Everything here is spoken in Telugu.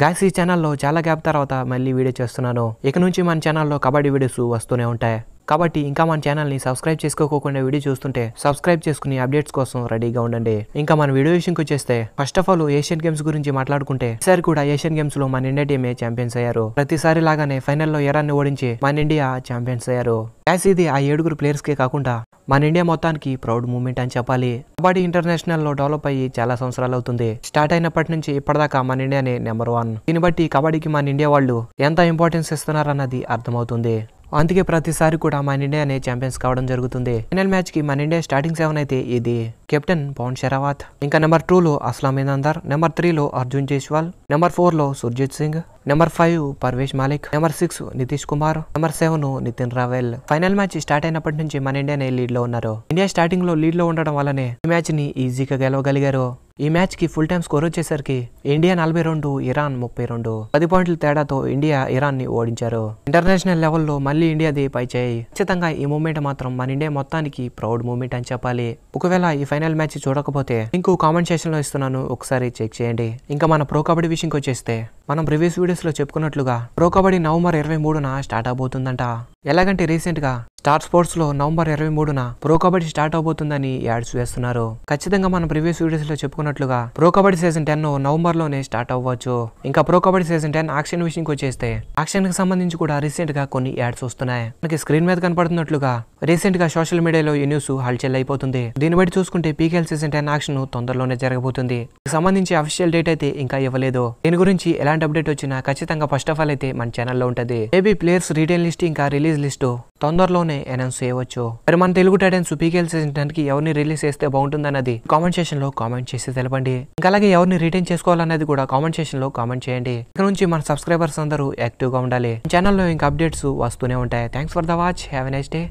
గాయస్ ఈ ఛానల్లో చాలా గ్యాప్ తర్వాత మళ్ళీ వీడియో చేస్తున్నాను ఇక నుంచి మన ఛానల్లో కబడ్డీ వీడియోస్ వస్తూనే ఉంటాయి కాబట్టి ఇంకా మన ఛానల్ని సబ్స్క్రైబ్ చేసుకోకుండా వీడియో చూస్తుంటే సబ్స్క్రైబ్ చేసుకుని అప్డేట్స్ కోసం రెడీగా ఉండండి ఇంకా మన వీడియో విషయంకి వచ్చేస్తే first of all Asian games గురించి మాట్లాడుకుంటే ఈసారి కూడా ఏషియన్ గేమ్స్ లో మన ఇండియా టీమే ఛాంపియన్స్ అయ్యారు ప్రతిసారి లాగానే ఫైనల్లో ఎరాన్ని ఓడించి మన ఇండియా ఛాంపియన్స్ అయ్యారు యాస్ ఇది ఆ ఏడుగురు ప్లేయర్స్ కే కాకుండా మన ఇండియా మొత్తానికి ప్రౌడ్ మూమెంట్ అని చెప్పాలి కబడ్డీ ఇంటర్నేషనల్ లో డెవలప్ అయ్యి చాలా సంవత్సరాలు అవుతుంది స్టార్ట్ అయినప్పటి నుంచి ఇప్పటిదాకా మన ఇండియానే నెంబర్ వన్ దీన్ని బట్టి కబడ్డీకి మన ఇండియా వాళ్ళు ఎంత ఇంపార్టెన్స్ ఇస్తున్నారన్నది అర్థమవుతుంది అందుకే ప్రతిసారి కూడా మన ఇండియా అనే ఛాంపియన్స్ కావడం జరుగుతుంది ఫైనల్ మ్యాచ్ కి మన ఇండియా స్టార్టింగ్ సెవెన్ అయితే ఇది కెప్టెన్ పవన్ షెరావాత్ ఇంకా నెంబర్ టూ లో అస్లాం ఇందందర్ నెంబర్ త్రీలో అర్జున్ జైస్వాల్ నెంబర్ ఫోర్లో Surjeet Singh number five Parvesh Malik number six Nitish Kumar number seven Nitin Rawal final match start అయినప్పటి నుంచి మన ఇండియా లీడ్ లో ఉన్నారు ఇండియా స్టార్టింగ్ లో లీడ్ లో ఉండడం వల్లనే ఈ మ్యాచ్ ని ఈజీగా గెలవగలిగారు ఈ మ్యాచ్కి ఫుల్ టైం స్కోర్ వచ్చేసరికి ఇండియా నలభై రెండు ఇరాన్ ముప్పై రెండు పది పాయింట్ల తేడాతో ఇండియా ఇరాన్ ని ఓడించారు ఇంటర్నేషనల్ లెవెల్లో మళ్ళీ ఇండియాది పై చేయి ఖచ్చితంగా ఈ మూమెంట్ మాత్రం మన ఇండియా మొత్తానికి ప్రౌడ్ మూమెంట్ అని చెప్పాలి ఒకవేళ ఈ ఫైనల్ మ్యాచ్ చూడకపోతే ఇంకో కామెంట్ సెక్షన్ లో ఇస్తున్నాను ఒకసారి చెక్ చేయండి ఇంకా మన ప్రో కబడ్డీ విషయంకి వచ్చేస్తే మనం ప్రీవియస్ వీడియోస్ లో చెప్పుకున్నట్లుగా ప్రో కబడ్డీ నవంబర్ ఇరవై మూడున స్టార్ట్ అవబోతుందంట ఎలాగంటే రీసెంట్ గా స్టార్ స్పోర్ట్స్ లో నవంబర్ ఇరవై మూడున ప్రో కబడ్డీ స్టార్ట్ అవబోతుందని యాడ్స్ వేస్తున్నారు ఖచ్చితంగా మనం ప్రీవియస్ లో చెప్పుకున్నట్లుగా Pro Kabaddi season ten November లోనే స్టార్ట్ అవ్వచ్చు ఇంకా Pro Kabaddi season ten auction విషయంకి వచ్చేస్తే ఆక్షన్ కి సంబంధించి కూడా రీసెంట్ గా కొన్ని యాడ్స్ వస్తున్నాయి మనకి స్క్రీన్ మీద కనపడుతున్నట్లుగా రీసెంట్గా సోషల్ మీడియాలో ఈ న్యూస్ హల్చల్ అయిపోతుంది దీన్ని బట్టి చూసుకుంటే పీకేఎల్ సీజన్ టెన్ యాక్షన్ తొందరలోనే జరగబోతుంది సంబంధించి అఫీషియల్ డేట్ అయితే ఇంకా ఇవ్వలేదు దీని గురించి ఎలాంటి అప్డేట్ వచ్చినా ఖచ్చితంగా ఫస్ట్ ఆఫ్ ఆల్ అయితే మన ఛానల్లో ఉంటుంది ఏబీ ప్లేయర్స్ రిటైన్ లిస్ట్ ఇంకా రిలీజ్ లిస్ట్ తొందరలోనే అనౌన్స్ చేయవచ్చు మరి మన Telugu Titans PKL season ten కి ఎవరిని రిలీజ్ చేస్తే బాగుంటుంది అన్నది కామెంట్ సెషన్ లో కామెంట్ చేసి తెలపండి ఇంకా అలాగే ఎవరిని రిటైన్ చేసుకోవాలన్నది కూడా కామెంట్ సెషన్ లో కామెంట్ చేయండి ఇక్కడ నుంచి మన సబ్స్క్రైబర్స్ అందరూ యాక్టివ్ గా ఉండాలి ఛానల్లో ఇంకా అప్డేట్స్ వస్తూనే ఉంటాయి thanks for the watch have a nice day